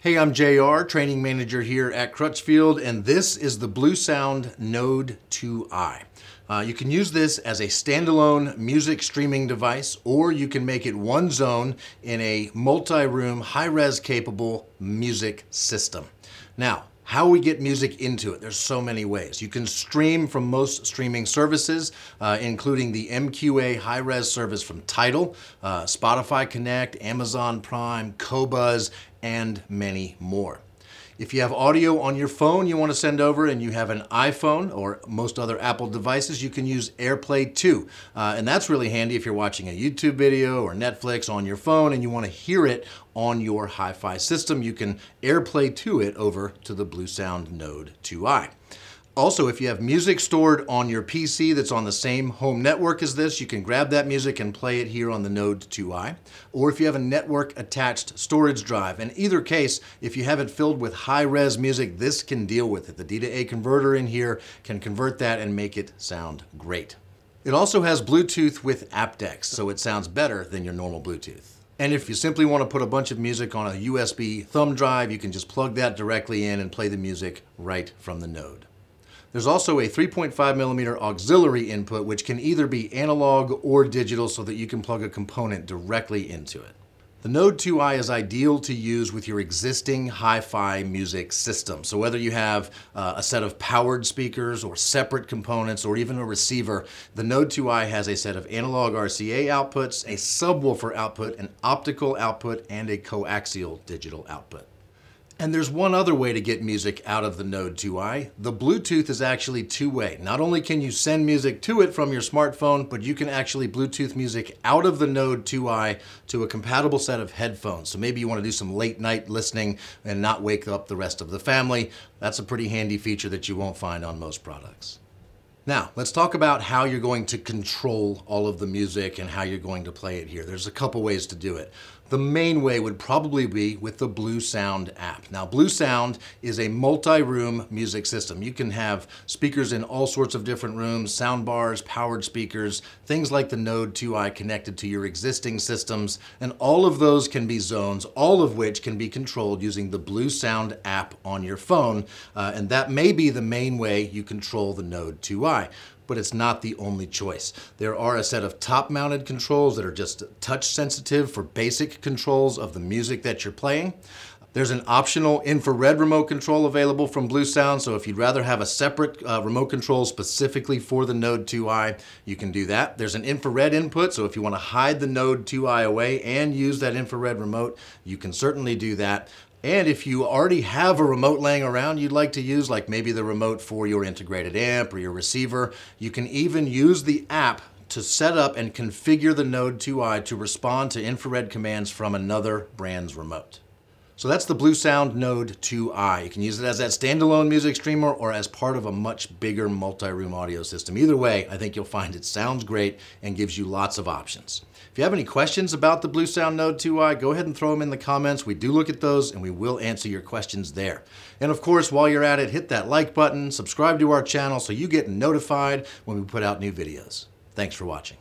Hey, I'm JR, training manager here at Crutchfield, and this is the Blue Sound Node 2i. Uh, you can use this as a standalone music streaming device, or you can make it one zone in a multi-room, high-res capable music system. Now, how we get music into it. There's so many ways. You can stream from most streaming services, uh, including the MQA high-res service from Tidal, uh, Spotify Connect, Amazon Prime, Cobuz, and many more. If you have audio on your phone you want to send over and you have an iPhone or most other Apple devices, you can use AirPlay 2. Uh, and that's really handy if you're watching a YouTube video or Netflix on your phone and you want to hear it on your hi-fi system, you can AirPlay to it over to the Blue Sound Node 2i. Also, if you have music stored on your PC that's on the same home network as this, you can grab that music and play it here on the Node 2i. Or if you have a network attached storage drive, in either case, if you have it filled with high res music, this can deal with it. The D A converter in here can convert that and make it sound great. It also has Bluetooth with aptX, so it sounds better than your normal Bluetooth. And if you simply want to put a bunch of music on a USB thumb drive, you can just plug that directly in and play the music right from the node. There's also a 3.5 millimeter auxiliary input, which can either be analog or digital so that you can plug a component directly into it. The Node 2i is ideal to use with your existing hi-fi music system. So whether you have uh, a set of powered speakers or separate components or even a receiver, the Node 2i has a set of analog RCA outputs, a subwoofer output, an optical output, and a coaxial digital output. And there's one other way to get music out of the Node 2i. The Bluetooth is actually two-way. Not only can you send music to it from your smartphone, but you can actually Bluetooth music out of the Node 2i to a compatible set of headphones. So maybe you wanna do some late night listening and not wake up the rest of the family. That's a pretty handy feature that you won't find on most products. Now, let's talk about how you're going to control all of the music and how you're going to play it here. There's a couple ways to do it. The main way would probably be with the Blue Sound app. Now, Blue Sound is a multi-room music system. You can have speakers in all sorts of different rooms, sound bars, powered speakers, things like the Node 2i connected to your existing systems, and all of those can be zones, all of which can be controlled using the Blue Sound app on your phone, uh, and that may be the main way you control the Node 2i try, but it's not the only choice. There are a set of top-mounted controls that are just touch sensitive for basic controls of the music that you're playing. There's an optional infrared remote control available from Blue Sound, so if you'd rather have a separate uh, remote control specifically for the Node 2i, you can do that. There's an infrared input, so if you wanna hide the Node 2i away and use that infrared remote, you can certainly do that. And if you already have a remote laying around you'd like to use, like maybe the remote for your integrated amp or your receiver, you can even use the app to set up and configure the Node 2i to respond to infrared commands from another brand's remote. So that's the Blue Sound Node 2i. You can use it as that standalone music streamer or as part of a much bigger multi-room audio system. Either way, I think you'll find it sounds great and gives you lots of options. If you have any questions about the Blue Sound Node 2i, go ahead and throw them in the comments. We do look at those and we will answer your questions there. And of course, while you're at it, hit that like button, subscribe to our channel so you get notified when we put out new videos. Thanks for watching.